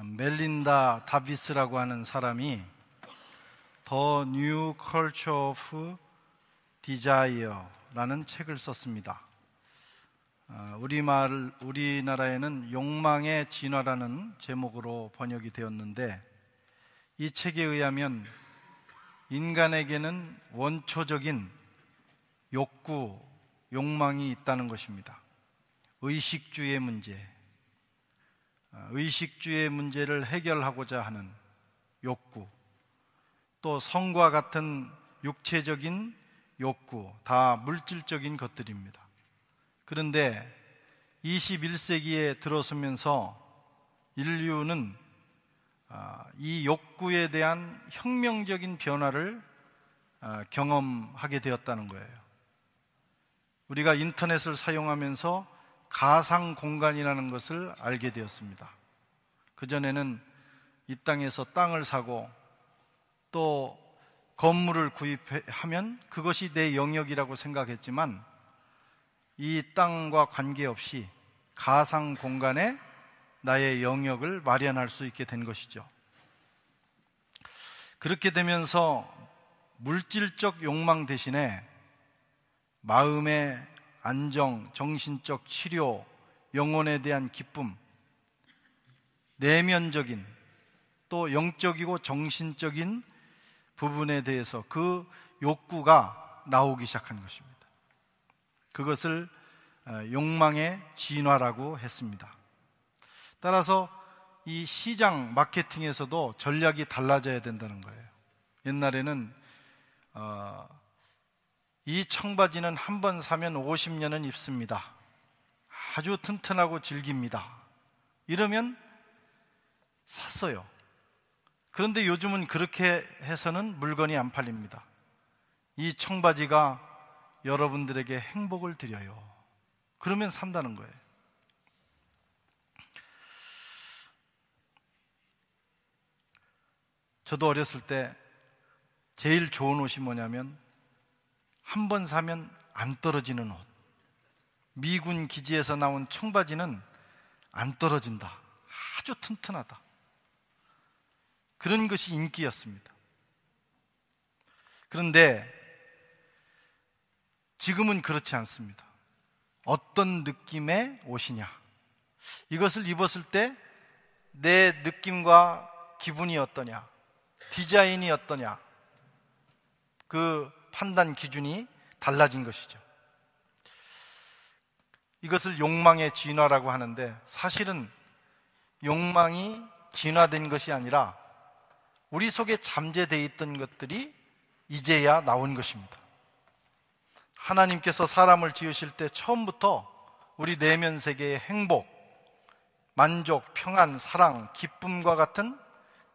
멜린다 다비스라고 하는 사람이 더뉴 컬처 오브 디자이어라는 책을 썼습니다. 아, 우리말 우리나라에는 욕망의 진화라는 제목으로 번역이 되었는데 이 책에 의하면 인간에게는 원초적인 욕구, 욕망이 있다는 것입니다. 의식주의 문제, 어, 의식주의 문제를 해결하고자 하는 욕구, 또 성과 같은 육체적인 욕구, 다 물질적인 것들입니다. 그런데 21세기에 들어서면서 인류는 어, 이 욕구에 대한 혁명적인 변화를 어, 경험하게 되었다는 거예요. 우리가 인터넷을 사용하면서 가상 공간이라는 것을 알게 되었습니다. 그전에는 이 땅에서 땅을 사고 또 건물을 구입하면 그것이 내 영역이라고 생각했지만 이 땅과 관계없이 가상 공간에 나의 영역을 마련할 수 있게 된 것이죠. 그렇게 되면서 물질적 욕망 대신에 마음의 안정, 정신적 치료, 영혼에 대한 기쁨, 내면적인 또 영적이고 정신적인 부분에 대해서 그 욕구가 나오기 시작한 것입니다. 그것을 어, 욕망의 진화라고 했습니다. 따라서 이 시장 마케팅에서도 전략이 달라져야 된다는 거예요. 옛날에는 어, 이 청바지는 한 번 사면 50년은 입습니다. 아주 튼튼하고 질깁니다. 이러면 샀어요. 그런데 요즘은 그렇게 해서는 물건이 안 팔립니다. 이 청바지가 여러분들에게 행복을 드려요. 그러면 산다는 거예요. 저도 어렸을 때 제일 좋은 옷이 뭐냐면 한번 사면 안 떨어지는 옷. 미군 기지에서 나온 청바지는 안 떨어진다. 아주 튼튼하다. 그런 것이 인기였습니다. 그런데 지금은 그렇지 않습니다. 어떤 느낌의 옷이냐. 이것을 입었을 때 내 느낌과 기분이 어떠냐. 디자인이 어떠냐. 그 판단 기준이 달라진 것이죠. 이것을 욕망의 진화라고 하는데 사실은 욕망이 진화된 것이 아니라 우리 속에 잠재돼 있던 것들이 이제야 나온 것입니다. 하나님께서 사람을 지으실 때 처음부터 우리 내면 세계의 행복, 만족, 평안, 사랑, 기쁨과 같은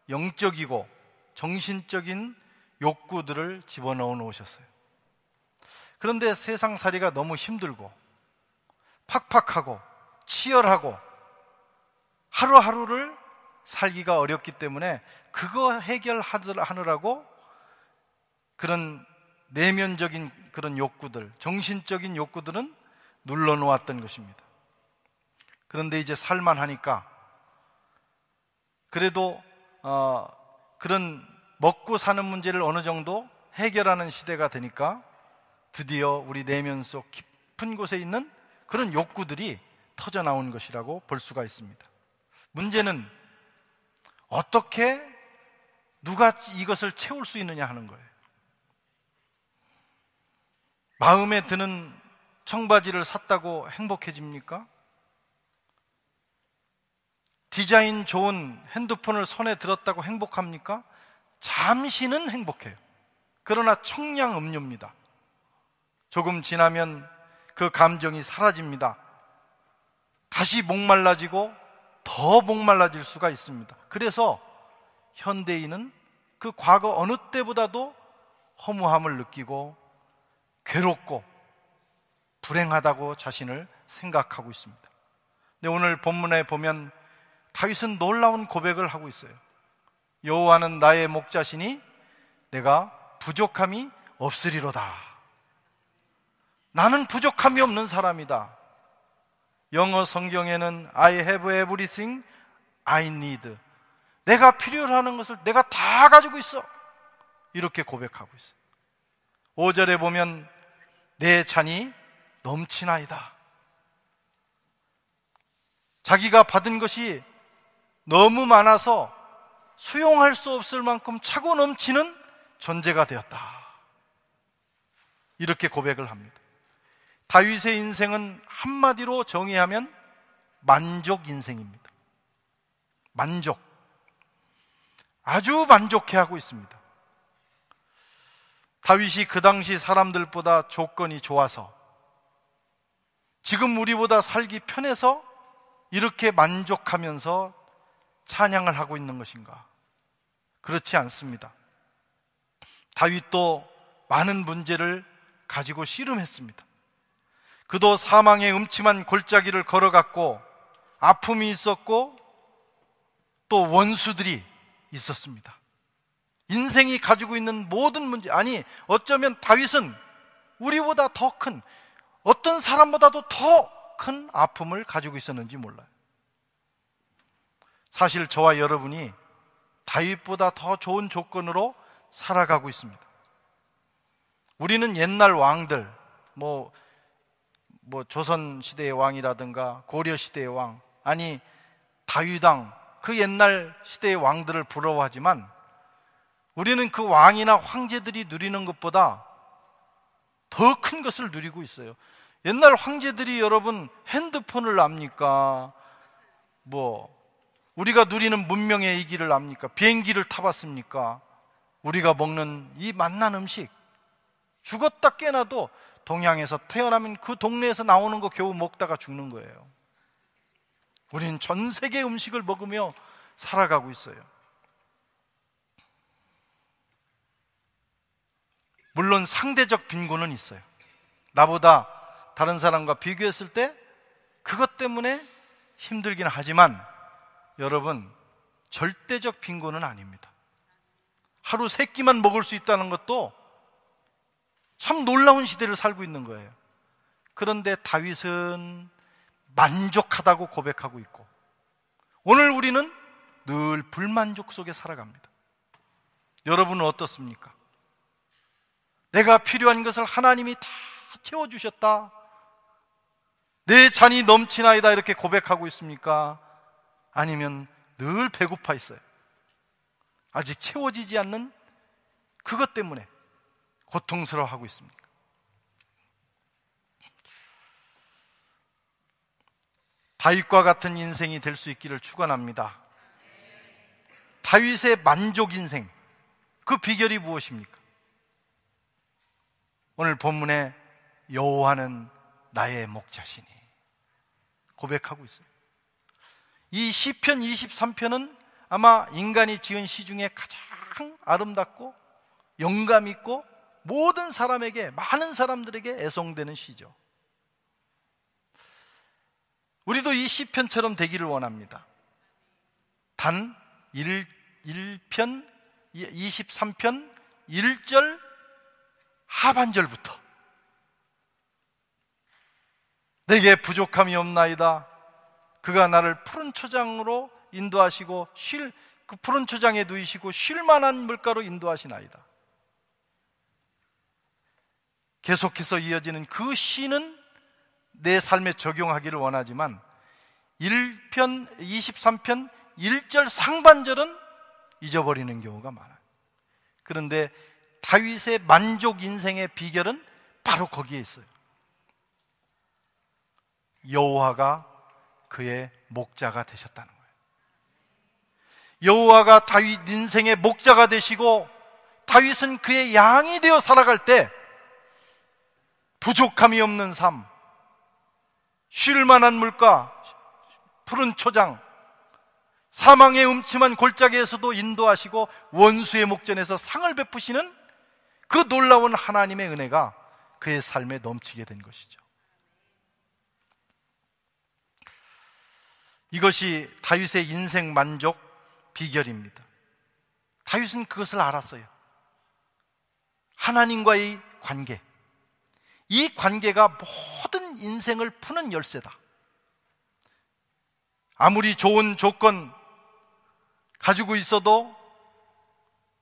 영적이고 정신적인 욕구들을 집어넣어 놓으셨어요. 그런데 세상 살이가 너무 힘들고 팍팍하고 치열하고 하루하루를 살기가 어렵기 때문에 그거 해결하느라고 그런 내면적인 그런 욕구들, 정신적인 욕구들은 눌러놓았던 것입니다. 그런데 이제 살만하니까 그래도 어, 그런 먹고 사는 문제를 어느 정도 해결하는 시대가 되니까 드디어 우리 내면 속 깊은 곳에 있는 그런 욕구들이 터져 나온 것이라고 볼 수가 있습니다. 문제는 어떻게 누가 이것을 채울 수 있느냐 하는 거예요. 마음에 드는 청바지를 샀다고 행복해집니까? 디자인 좋은 핸드폰을 손에 들었다고 행복합니까? 잠시는 행복해요. 그러나 청량 음료입니다. 조금 지나면 그 감정이 사라집니다. 다시 목말라지고 더 목말라질 수가 있습니다. 그래서 현대인은 그 과거 어느 때보다도 허무함을 느끼고 괴롭고 불행하다고 자신을 생각하고 있습니다. 근데 오늘 본문에 보면 다윗은 놀라운 고백을 하고 있어요. 여호와는 나의 목자시니 내가 부족함이 없으리로다. 나는 부족함이 없는 사람이다. 영어 성경에는 I have everything I need. 내가 필요로 하는 것을 내가 다 가지고 있어. 이렇게 고백하고 있어. 5절에 보면 내 잔이 넘치나이다. 자기가 받은 것이 너무 많아서 수용할 수 없을 만큼 차고 넘치는 존재가 되었다. 이렇게 고백을 합니다. 다윗의 인생은 한마디로 정의하면 만족 인생입니다. 만족. 아주 만족해 하고 있습니다. 다윗이 그 당시 사람들보다 조건이 좋아서 지금 우리보다 살기 편해서 이렇게 만족하면서 찬양을 하고 있는 것인가? 그렇지 않습니다. 다윗도 많은 문제를 가지고 씨름했습니다. 그도 사망의 음침한 골짜기를 걸어갔고 아픔이 있었고 또 원수들이 있었습니다. 인생이 가지고 있는 모든 문제 아니 어쩌면 다윗은 우리보다 더 큰 어떤 사람보다도 더 큰 아픔을 가지고 있었는지 몰라요. 사실 저와 여러분이 다윗보다 더 좋은 조건으로 살아가고 있습니다. 우리는 옛날 왕들, 뭐, 뭐 조선 시대의 왕이라든가 고려 시대의 왕, 아니 다윗왕 그 옛날 시대의 왕들을 부러워하지만 우리는 그 왕이나 황제들이 누리는 것보다 더 큰 것을 누리고 있어요. 옛날 황제들이 여러분 핸드폰을 압니까? 뭐 우리가 누리는 문명의 이기를 압니까? 비행기를 타봤습니까? 우리가 먹는 이 맛난 음식. 죽었다 깨나도 동양에서 태어나면 그 동네에서 나오는 거 겨우 먹다가 죽는 거예요. 우린전 세계 음식을 먹으며 살아가고 있어요. 물론 상대적 빈곤은 있어요. 나보다 다른 사람과 비교했을 때 그것 때문에 힘들긴 하지만 여러분, 절대적 빈곤은 아닙니다. 하루 세 끼만 먹을 수 있다는 것도 참 놀라운 시대를 살고 있는 거예요. 그런데 다윗은 만족하다고 고백하고 있고, 오늘 우리는 늘 불만족 속에 살아갑니다. 여러분은 어떻습니까? 내가 필요한 것을 하나님이 다 채워주셨다. 내 잔이 넘치나이다. 이렇게 고백하고 있습니까? 아니면 늘 배고파 있어요. 아직 채워지지 않는 그것 때문에 고통스러워하고 있습니다. 다윗과 같은 인생이 될 수 있기를 축원합니다. 다윗의 만족 인생 그 비결이 무엇입니까? 오늘 본문에 여호와는 나의 목자시니 고백하고 있어요. 이 시편 23편은 아마 인간이 지은 시 중에 가장 아름답고 영감 있고 모든 사람에게 많은 사람들에게 애송되는 시죠. 우리도 이 시편처럼 되기를 원합니다. 단 1, 1편 23편 1절 하반절부터 내게 부족함이 없나이다 그가 나를 푸른 초장으로 인도하시고 쉴 그 푸른 초장에 누이시고 쉴 만한 물가로 인도하시나이다. 계속해서 이어지는 그 시는 내 삶에 적용하기를 원하지만 1편 23편 1절 상반절은 잊어버리는 경우가 많아요. 그런데 다윗의 만족 인생의 비결은 바로 거기에 있어요. 여호와가 그의 목자가 되셨다는 거예요. 여호와가 다윗 인생의 목자가 되시고 다윗은 그의 양이 되어 살아갈 때 부족함이 없는 삶, 쉴 만한 물가, 푸른 초장, 사망의 음침한 골짜기에서도 인도하시고 원수의 목전에서 상을 베푸시는 그 놀라운 하나님의 은혜가 그의 삶에 넘치게 된 것이죠. 이것이 다윗의 인생 만족 비결입니다. 다윗은 그것을 알았어요. 하나님과의 관계. 이 관계가 모든 인생을 푸는 열쇠다. 아무리 좋은 조건 가지고 있어도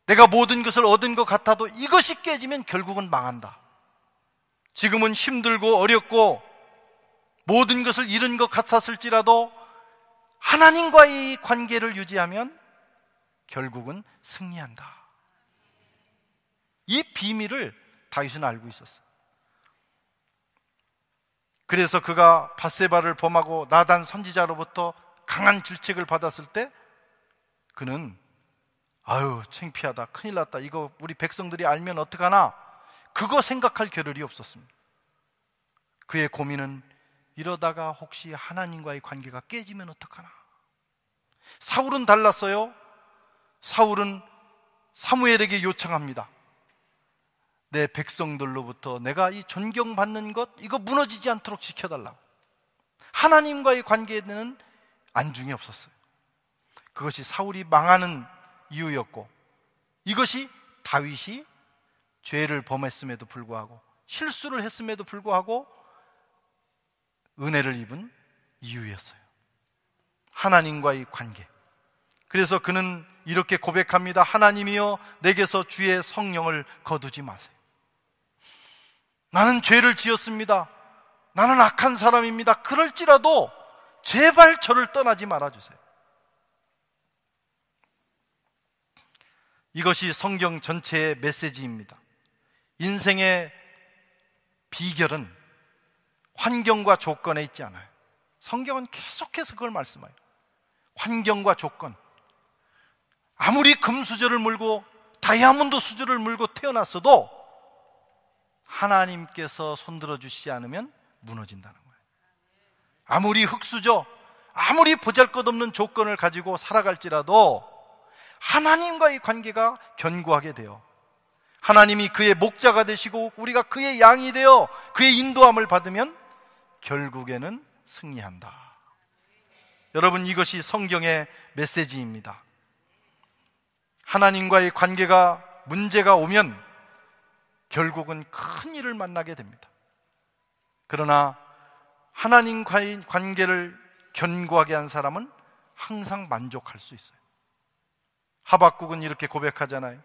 내가 모든 것을 얻은 것 같아도 이것이 깨지면 결국은 망한다. 지금은 힘들고 어렵고 모든 것을 잃은 것 같았을지라도 하나님과의 관계를 유지하면 결국은 승리한다. 이 비밀을 다윗은 알고 있었어. 그래서 그가 바세바를 범하고 나단 선지자로부터 강한 질책을 받았을 때 그는 아유 창피하다 큰일 났다 이거 우리 백성들이 알면 어떡하나 그거 생각할 겨를이 없었습니다. 그의 고민은 이러다가 혹시 하나님과의 관계가 깨지면 어떡하나. 사울은 달랐어요. 사울은 사무엘에게 요청합니다. 내 백성들로부터 내가 이 존경받는 것, 이거 무너지지 않도록 지켜달라고. 하나님과의 관계에는 안중이 없었어요. 그것이 사울이 망하는 이유였고, 이것이 다윗이 죄를 범했음에도 불구하고, 실수를 했음에도 불구하고, 은혜를 입은 이유였어요. 하나님과의 관계. 그래서 그는 이렇게 고백합니다. 하나님이여 내게서 주의 성령을 거두지 마세요. 나는 죄를 지었습니다. 나는 악한 사람입니다. 그럴지라도 제발 저를 떠나지 말아주세요. 이것이 성경 전체의 메시지입니다. 인생의 비결은 환경과 조건에 있지 않아요. 성경은 계속해서 그걸 말씀해요. 환경과 조건. 아무리 금수저를 물고 다이아몬드 수저를 물고 태어났어도 하나님께서 손들어 주시지 않으면 무너진다는 거예요. 아무리 흙수저, 아무리 보잘것없는 조건을 가지고 살아갈지라도 하나님과의 관계가 견고하게 되어 하나님이 그의 목자가 되시고 우리가 그의 양이 되어 그의 인도함을 받으면 결국에는 승리한다. 여러분, 이것이 성경의 메시지입니다. 하나님과의 관계가 문제가 오면 결국은 큰 일을 만나게 됩니다. 그러나 하나님과의 관계를 견고하게 한 사람은 항상 만족할 수 있어요. 하박국은 이렇게 고백하잖아요.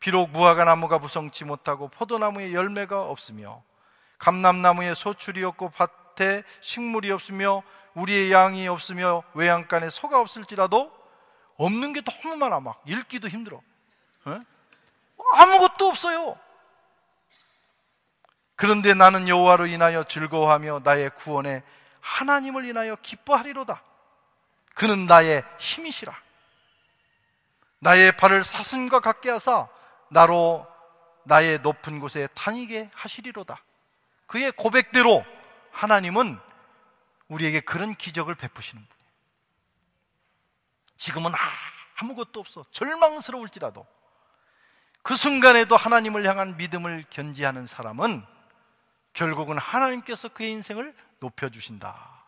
비록 무화과 나무가 무성치 못하고 포도나무의 열매가 없으며 감람나무의 소출이 없고 밭 밭에 식물이 없으며 우리의 양이 없으며 외양간에 소가 없을지라도 없는 게 너무 많아 막 읽기도 힘들어 에? 아무것도 없어요 그런데 나는 여호와로 인하여 즐거워하며 나의 구원에 하나님을 인하여 기뻐하리로다 그는 나의 힘이시라 나의 발을 사슴과 같게 하사 나로 나의 높은 곳에 다니게 하시리로다 그의 고백대로 하나님은 우리에게 그런 기적을 베푸시는 분이에요. 지금은 아, 아무것도 없어. 절망스러울지라도. 그 순간에도 하나님을 향한 믿음을 견지하는 사람은 결국은 하나님께서 그의 인생을 높여주신다.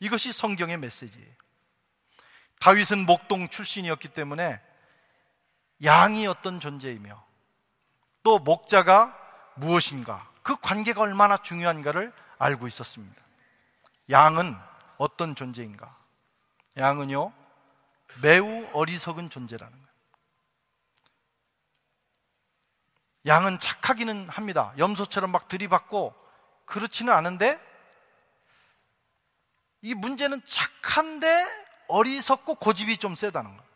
이것이 성경의 메시지예요. 다윗은 목동 출신이었기 때문에 양이었던 존재이며 또 목자가 무엇인가 그 관계가 얼마나 중요한가를 알고 있었습니다. 양은 어떤 존재인가? 양은요, 매우 어리석은 존재라는 거예요. 양은 착하기는 합니다. 염소처럼 막 들이받고 그렇지는 않은데 이 문제는 착한데 어리석고 고집이 좀 세다는 거. 예요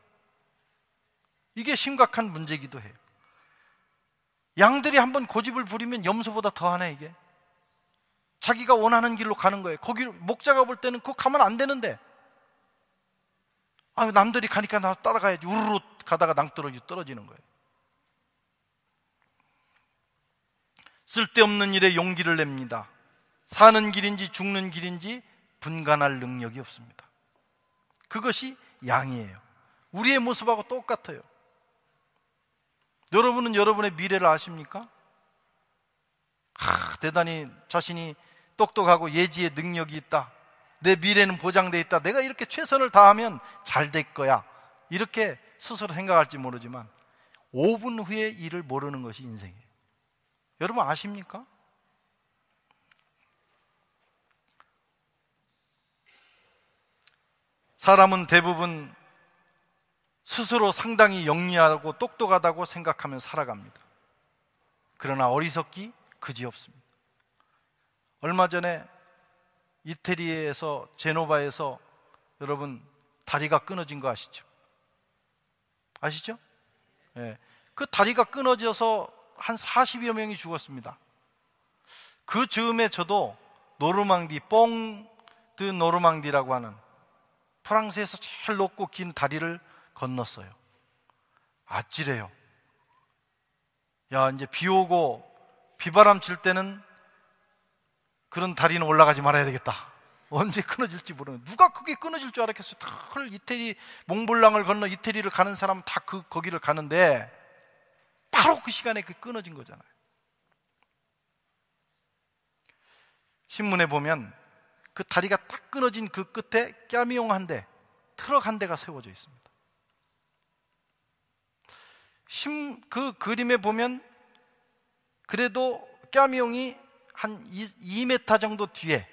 이게 심각한 문제기도 해요. 양들이 한번 고집을 부리면 염소보다 더하네 이게. 자기가 원하는 길로 가는 거예요. 거기 목자가 볼 때는 그거 가면 안 되는데. 아, 남들이 가니까 나 따라가야지. 우르르 가다가 낭떠러지 떨어지는 거예요. 쓸데없는 일에 용기를 냅니다. 사는 길인지 죽는 길인지 분간할 능력이 없습니다. 그것이 양이에요. 우리의 모습하고 똑같아요. 여러분은 여러분의 미래를 아십니까? 아, 대단히 자신이 똑똑하고 예지의 능력이 있다. 내 미래는 보장돼 있다. 내가 이렇게 최선을 다하면 잘 될 거야. 이렇게 스스로 생각할지 모르지만 5분 후에 일을 모르는 것이 인생이에요. 여러분 아십니까? 사람은 대부분 스스로 상당히 영리하고 똑똑하다고 생각하면 살아갑니다. 그러나 어리석기 그지없습니다. 얼마 전에 이태리에서 제노바에서 여러분 다리가 끊어진 거 아시죠? 아시죠? 예. 그 다리가 끊어져서 한 40여 명이 죽었습니다. 그 즈음에 저도 노르망디, 뽕드 노르망디라고 하는 프랑스에서 제일 높고 긴 다리를 건넜어요. 아찔해요. 야, 이제 비 오고 비바람 칠 때는 그런 다리는 올라가지 말아야 되겠다. 언제 끊어질지 모르는 누가 그게 끊어질 줄 알았겠어요. 털 이태리 몽블랑을 건너 이태리를 가는 사람 다 그 거기를 가는데 바로 그 시간에 그 끊어진 거잖아요. 신문에 보면 그 다리가 딱 끊어진 그 끝에 까미용 한 대, 트럭 한 대가 세워져 있습니다. 심, 그 그림에 보면 그래도 까미용이 한 2m 정도 뒤에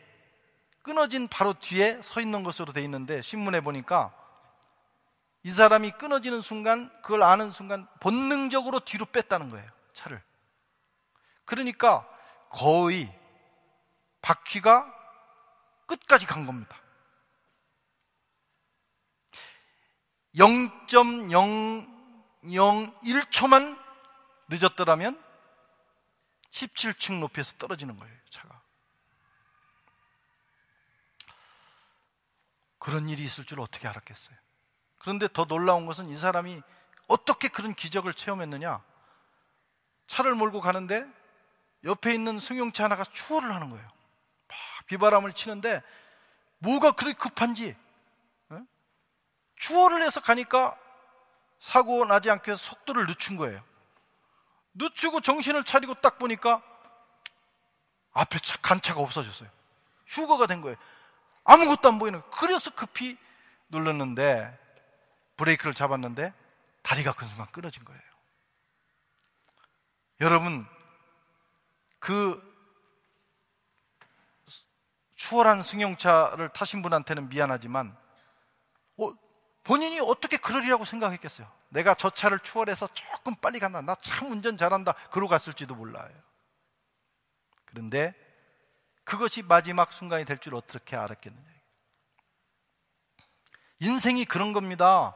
끊어진 바로 뒤에 서 있는 것으로 돼 있는데 신문에 보니까 이 사람이 끊어지는 순간 그걸 아는 순간 본능적으로 뒤로 뺐다는 거예요 차를 그러니까 거의 바퀴가 끝까지 간 겁니다 0.001초만 늦었더라면 17층 높이에서 떨어지는 거예요, 차가. 그런 일이 있을 줄 어떻게 알았겠어요? 그런데 더 놀라운 것은 이 사람이 어떻게 그런 기적을 체험했느냐? 차를 몰고 가는데 옆에 있는 승용차 하나가 추월을 하는 거예요. 막 비바람을 치는데 뭐가 그렇게 급한지 추월을 해서 가니까 사고 나지 않게 속도를 늦춘 거예요. 늦추고 정신을 차리고 딱 보니까 앞에 차, 간차가 없어졌어요. 휴거가 된 거예요. 아무것도 안 보이는 거예요. 그래서 급히 눌렀는데 브레이크를 잡았는데 다리가 그 순간 끊어진 거예요. 여러분, 그 추월한 승용차를 타신 분한테는 미안하지만 어, 본인이 어떻게 그러리라고 생각했겠어요? 내가 저 차를 추월해서 조금 빨리 간다. 나 참 운전 잘한다. 그러고 갔을지도 몰라요. 그런데 그것이 마지막 순간이 될 줄 어떻게 알았겠느냐. 인생이 그런 겁니다.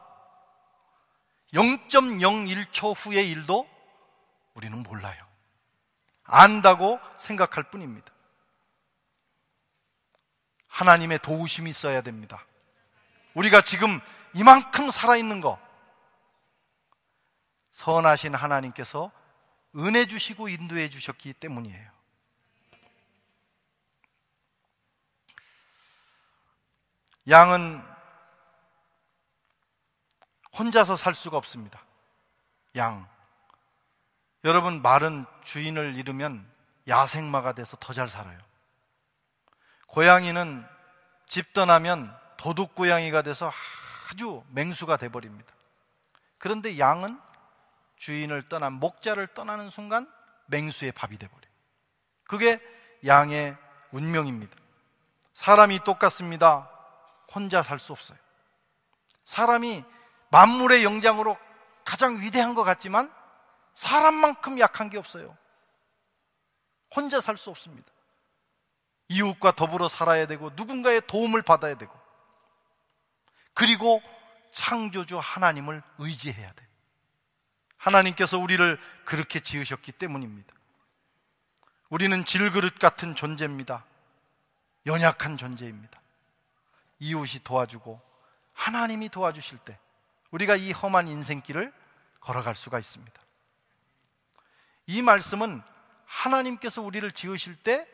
0.01초 후의 일도 우리는 몰라요. 안다고 생각할 뿐입니다. 하나님의 도우심이 있어야 됩니다. 우리가 지금 이만큼 살아있는 거, 선하신 하나님께서 은혜 주시고 인도해 주셨기 때문이에요. 양은 혼자서 살 수가 없습니다. 양. 여러분, 말은 주인을 잃으면 야생마가 돼서 더 잘 살아요. 고양이는 집 떠나면 도둑 고양이가 돼서 아주 맹수가 돼버립니다. 그런데 양은 주인을 떠난 목자를 떠나는 순간 맹수의 밥이 돼버려요. 그게 양의 운명입니다. 사람이 똑같습니다. 혼자 살 수 없어요. 사람이 만물의 영장으로 가장 위대한 것 같지만 사람만큼 약한 게 없어요. 혼자 살 수 없습니다. 이웃과 더불어 살아야 되고 누군가의 도움을 받아야 되고 그리고 창조주 하나님을 의지해야 돼요. 하나님께서 우리를 그렇게 지으셨기 때문입니다. 우리는 질그릇 같은 존재입니다. 연약한 존재입니다. 이웃이 도와주고 하나님이 도와주실 때 우리가 이 험한 인생길을 걸어갈 수가 있습니다. 이 말씀은 하나님께서 우리를 지으실 때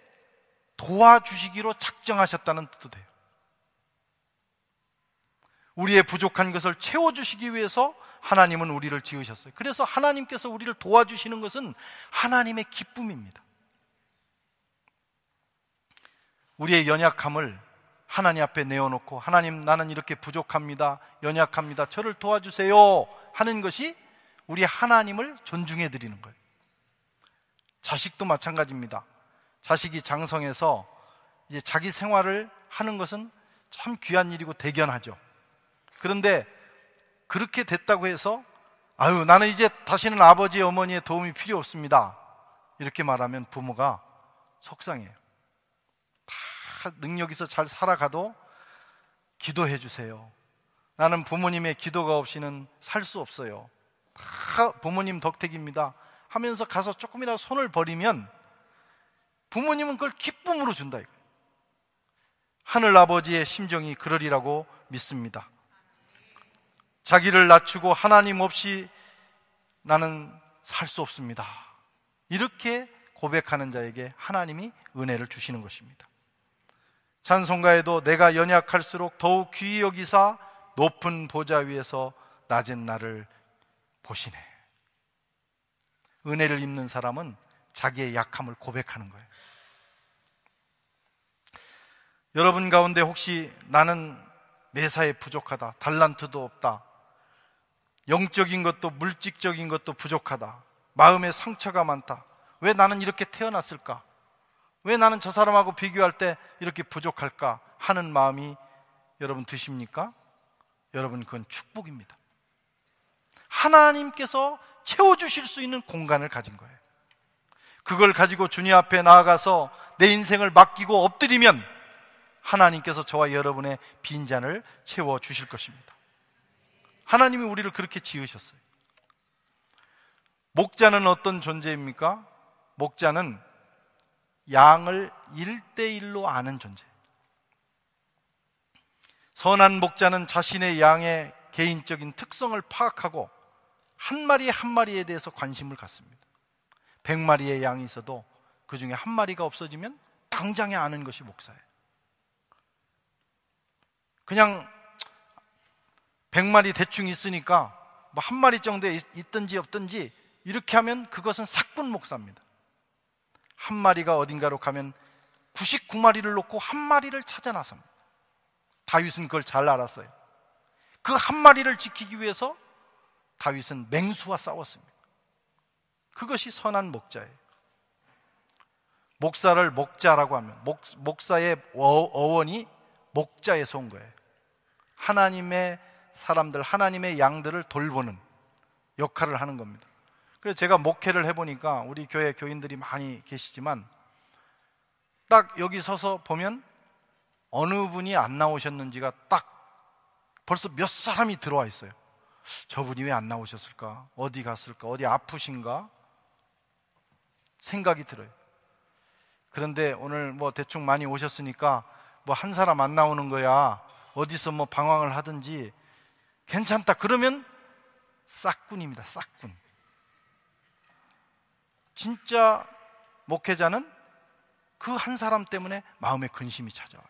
도와주시기로 작정하셨다는 뜻도 돼요. 우리의 부족한 것을 채워주시기 위해서 하나님은 우리를 지으셨어요. 그래서 하나님께서 우리를 도와주시는 것은 하나님의 기쁨입니다. 우리의 연약함을 하나님 앞에 내어놓고 하나님 나는 이렇게 부족합니다. 연약합니다. 저를 도와주세요. 하는 것이 우리 하나님을 존중해 드리는 거예요. 자식도 마찬가지입니다. 자식이 장성해서 이제 자기 생활을 하는 것은 참 귀한 일이고 대견하죠. 그런데 그렇게 됐다고 해서 아유 나는 이제 다시는 아버지 어머니의 도움이 필요 없습니다. 이렇게 말하면 부모가 속상해요. 다 능력 있어 잘 살아가도 기도해 주세요. 나는 부모님의 기도가 없이는 살 수 없어요. 다 부모님 덕택입니다. 하면서 가서 조금이라도 손을 버리면 부모님은 그걸 기쁨으로 준다. 이거. 하늘 아버지의 심정이 그러리라고 믿습니다. 자기를 낮추고 하나님 없이 나는 살 수 없습니다. 이렇게 고백하는 자에게 하나님이 은혜를 주시는 것입니다. 찬송가에도 내가 연약할수록 더욱 귀히 여기사 높은 보좌 위에서 낮은 나를 보시네. 은혜를 입는 사람은 자기의 약함을 고백하는 거예요. 여러분 가운데 혹시 나는 매사에 부족하다, 달란트도 없다, 영적인 것도 물질적인 것도 부족하다. 마음의 상처가 많다. 왜 나는 이렇게 태어났을까? 왜 나는 저 사람하고 비교할 때 이렇게 부족할까? 하는 마음이 여러분 드십니까? 여러분, 그건 축복입니다. 하나님께서 채워주실 수 있는 공간을 가진 거예요. 그걸 가지고 주님 앞에 나아가서 내 인생을 맡기고 엎드리면 하나님께서 저와 여러분의 빈잔을 채워주실 것입니다. 하나님이 우리를 그렇게 지으셨어요. 목자는 어떤 존재입니까? 목자는 양을 1대1로 아는 존재. 선한 목자는 자신의 양의 개인적인 특성을 파악하고 한 마리 한 마리에 대해서 관심을 갖습니다. 1마리의 양이 있어도 그 중에 한 마리가 없어지면 당장에 아는 것이 목사예요. 그냥 100마리 대충 있으니까 뭐 한 마리 정도 있든지 없든지 이렇게 하면 그것은 삭꾼 목사입니다. 한 마리가 어딘가로 가면 99마리를 놓고 한 마리를 찾아 나섭니다. 다윗은 그걸 잘 알았어요. 그 한 마리를 지키기 위해서 다윗은 맹수와 싸웠습니다. 그것이 선한 목자예요. 목사를 목자라고 하면 목, 목사의 어, 어원이 목자에서 온 거예요. 하나님의 사람들, 하나님의 양들을 돌보는 역할을 하는 겁니다. 그래서 제가 목회를 해보니까 우리 교회 교인들이 많이 계시지만 딱 여기 서서 보면 어느 분이 안 나오셨는지가 딱 벌써 몇 사람이 들어와 있어요. 저분이 왜 안 나오셨을까? 어디 갔을까? 어디 아프신가? 생각이 들어요. 그런데 오늘 뭐 대충 많이 오셨으니까 뭐 한 사람 안 나오는 거야. 어디서 뭐 방황을 하든지 괜찮다. 그러면 싹군입니다. 싹군. 진짜 목회자는 그 한 사람 때문에 마음에 근심이 찾아와요.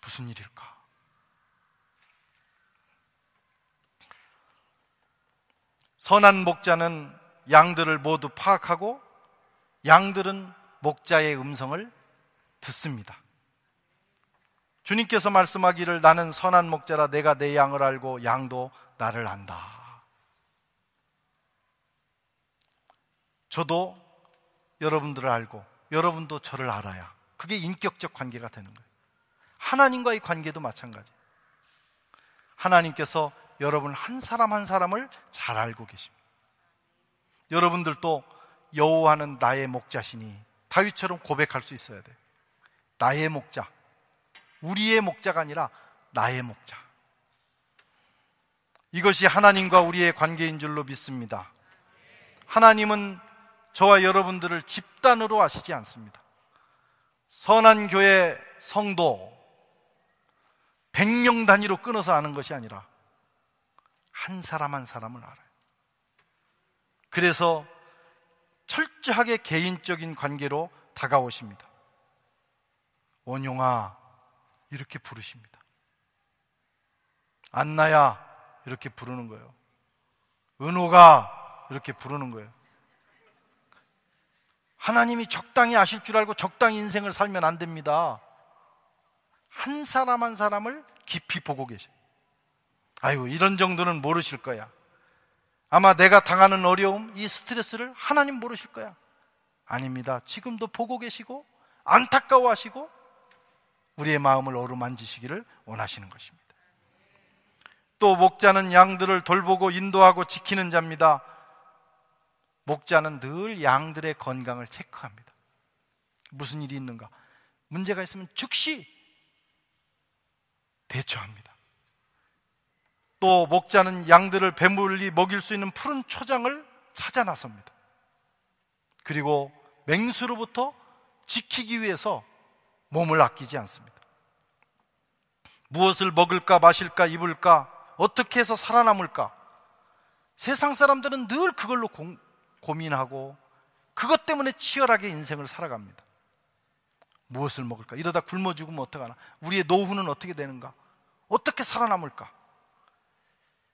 무슨 일일까? 선한 목자는 양들을 모두 파악하고 양들은 목자의 음성을 듣습니다. 주님께서 말씀하기를 나는 선한 목자라 내가 내 양을 알고 양도 나를 안다. 저도 여러분들을 알고 여러분도 저를 알아야 그게 인격적 관계가 되는 거예요. 하나님과의 관계도 마찬가지. 하나님께서 여러분 한 사람 한 사람을 잘 알고 계십니다. 여러분들도 여호와는 나의 목자시니 다윗처럼 고백할 수 있어야 돼. 나의 목자. 우리의 목자가 아니라 나의 목자. 이것이 하나님과 우리의 관계인 줄로 믿습니다. 하나님은 저와 여러분들을 집단으로 아시지 않습니다. 선한 교회 성도 100명 단위로 끊어서 아는 것이 아니라 한 사람 한 사람을 알아요. 그래서 철저하게 개인적인 관계로 다가오십니다. 원용아, 이렇게 부르십니다. 안나야 이렇게 부르는 거예요. 은호가 이렇게 부르는 거예요. 하나님이 적당히 아실 줄 알고 적당히 인생을 살면 안 됩니다. 한 사람 한 사람을 깊이 보고 계세 아유, 이런 정도는 모르실 거야. 아마 내가 당하는 어려움, 이 스트레스를 하나님 모르실 거야. 아닙니다. 지금도 보고 계시고, 안타까워하시고, 우리의 마음을 어루만지시기를 원하시는 것입니다. 또 목자는 양들을 돌보고 인도하고 지키는 자입니다. 목자는 늘 양들의 건강을 체크합니다. 무슨 일이 있는가? 문제가 있으면 즉시 대처합니다. 또 목자는 양들을 배물리 먹일 수 있는 푸른 초장을 찾아 나섭니다. 그리고 맹수로부터 지키기 위해서 몸을 아끼지 않습니다. 무엇을 먹을까, 마실까, 입을까, 어떻게 해서 살아남을까? 세상 사람들은 늘 그걸로 공, 고민하고 그것 때문에 치열하게 인생을 살아갑니다. 무엇을 먹을까? 이러다 굶어 죽으면 어떡하나? 우리의 노후는 어떻게 되는가? 어떻게 살아남을까?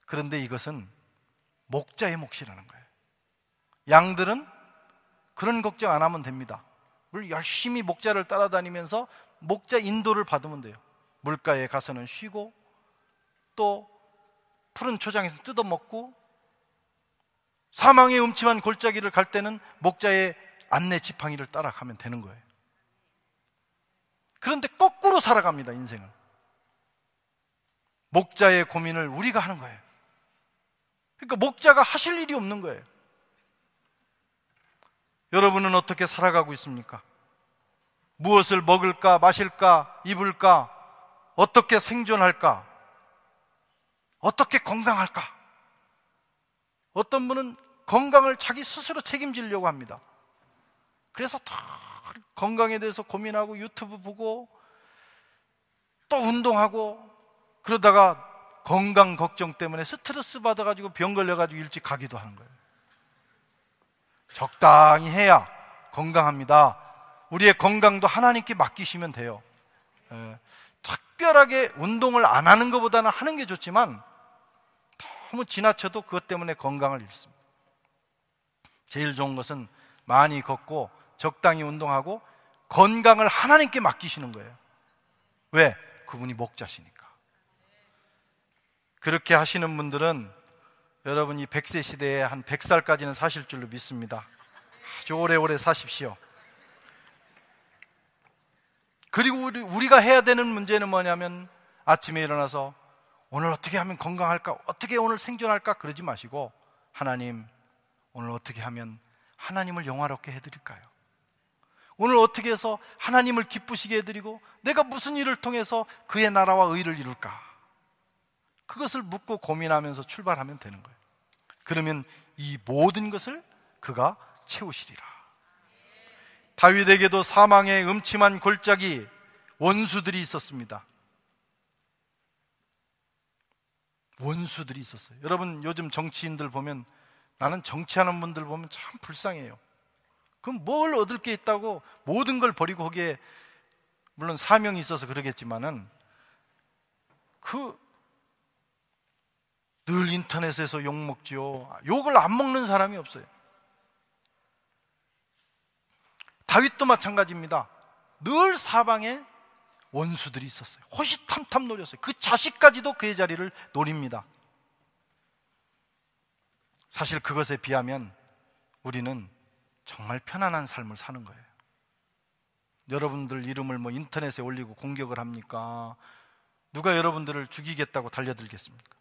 그런데 이것은 목자의 몫이라는 거예요. 양들은 그런 걱정 안 하면 됩니다. 물 열심히 목자를 따라다니면서 목자 인도를 받으면 돼요. 물가에 가서는 쉬고 또 푸른 초장에서 뜯어먹고 사망의 음침한 골짜기를 갈 때는 목자의 안내 지팡이를 따라가면 되는 거예요. 그런데 거꾸로 살아갑니다, 인생을. 목자의 고민을 우리가 하는 거예요. 그러니까 목자가 하실 일이 없는 거예요. 여러분은 어떻게 살아가고 있습니까? 무엇을 먹을까, 마실까, 입을까, 어떻게 생존할까, 어떻게 건강할까? 어떤 분은 건강을 자기 스스로 책임지려고 합니다. 그래서 더 건강에 대해서 고민하고 유튜브 보고 또 운동하고 그러다가 건강 걱정 때문에 스트레스 받아가지고 병 걸려가지고 일찍 가기도 하는 거예요. 적당히 해야 건강합니다. 우리의 건강도 하나님께 맡기시면 돼요. 예, 특별하게 운동을 안 하는 것보다는 하는 게 좋지만 너무 지나쳐도 그것 때문에 건강을 잃습니다. 제일 좋은 것은 많이 걷고 적당히 운동하고 건강을 하나님께 맡기시는 거예요. 왜? 그분이 목자시니까. 그렇게 하시는 분들은 여러분 이 100세 시대에 한 100살까지는 사실 줄로 믿습니다. 아주 오래오래 사십시오. 그리고 우리, 가 해야 되는 문제는 뭐냐면 아침에 일어나서 오늘 어떻게 하면 건강할까? 어떻게 오늘 생존할까? 그러지 마시고 하나님 오늘 어떻게 하면 하나님을 영화롭게 해드릴까요? 오늘 어떻게 해서 하나님을 기쁘시게 해드리고 내가 무슨 일을 통해서 그의 나라와 의를 이룰까? 그것을 묻고 고민하면서 출발하면 되는 거예요. 그러면 이 모든 것을 그가 채우시리라. 다윗에게도 사망의 음침한 골짜기 원수들이 있었습니다. 원수들이 있었어요. 여러분 요즘 정치인들 보면 나는 정치하는 분들 보면 참 불쌍해요. 그럼 뭘 얻을 게 있다고 모든 걸 버리고 거기에 물론 사명이 있어서 그러겠지만은 그늘 인터넷에서 욕 먹지요. 욕을 안 먹는 사람이 없어요. 다윗도 마찬가지입니다. 늘 사방에 원수들이 있었어요. 호시탐탐 노렸어요. 그 자식까지도 그의 자리를 노립니다. 사실 그것에 비하면 우리는 정말 편안한 삶을 사는 거예요. 여러분들 이름을 뭐 인터넷에 올리고 공격을 합니까? 누가 여러분들을 죽이겠다고 달려들겠습니까?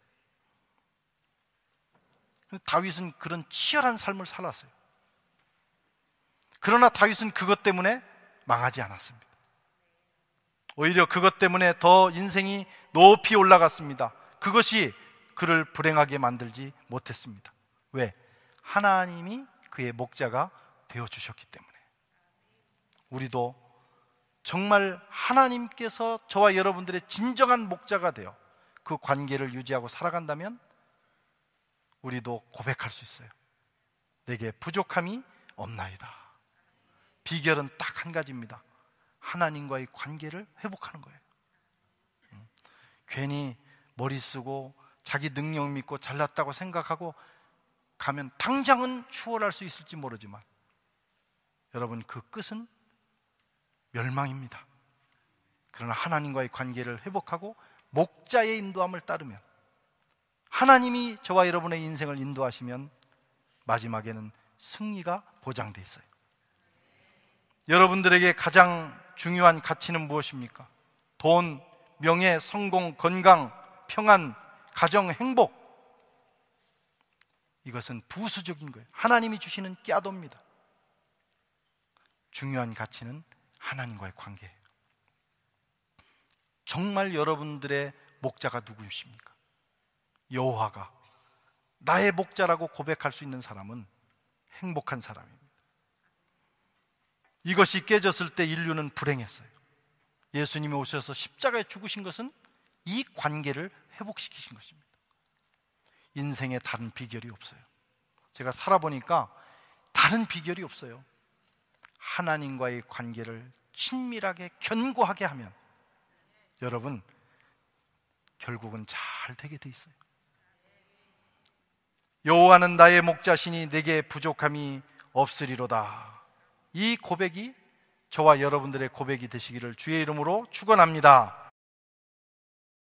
다윗은 그런 치열한 삶을 살았어요. 그러나 다윗은 그것 때문에 망하지 않았습니다. 오히려 그것 때문에 더 인생이 높이 올라갔습니다. 그것이 그를 불행하게 만들지 못했습니다. 왜? 하나님이 그의 목자가 되어 주셨기 때문에. 우리도 정말 하나님께서 저와 여러분들의 진정한 목자가 되어 그 관계를 유지하고 살아간다면 우리도 고백할 수 있어요. 내게 부족함이 없나이다. 비결은 딱 한 가지입니다. 하나님과의 관계를 회복하는 거예요. 음. 괜히 머리 쓰고 자기 능력 믿고 잘났다고 생각하고 가면 당장은 추월할 수 있을지 모르지만 여러분 그 끝은 멸망입니다. 그러나 하나님과의 관계를 회복하고 목자의 인도함을 따르면 하나님이 저와 여러분의 인생을 인도하시면 마지막에는 승리가 보장돼 있어요. 여러분들에게 가장 중요한 가치는 무엇입니까? 돈, 명예, 성공, 건강, 평안, 가정, 행복. 이것은 부수적인 거예요. 하나님이 주시는 깨아도입니다 중요한 가치는 하나님과의 관계예요. 정말 여러분들의 목자가 누구십니까? 여호와가 나의 목자라고 고백할 수 있는 사람은 행복한 사람입니다. 이것이 깨졌을 때 인류는 불행했어요. 예수님이 오셔서 십자가에 죽으신 것은 이 관계를 회복시키신 것입니다. 인생에 다른 비결이 없어요. 제가 살아보니까 다른 비결이 없어요. 하나님과의 관계를 친밀하게 견고하게 하면 여러분 결국은 잘 되게 돼 있어요. 여호와는 나의 목자시니 내게 부족함이 없으리로다. 이 고백이 저와 여러분들의 고백이 되시기를 주의 이름으로 축원합니다.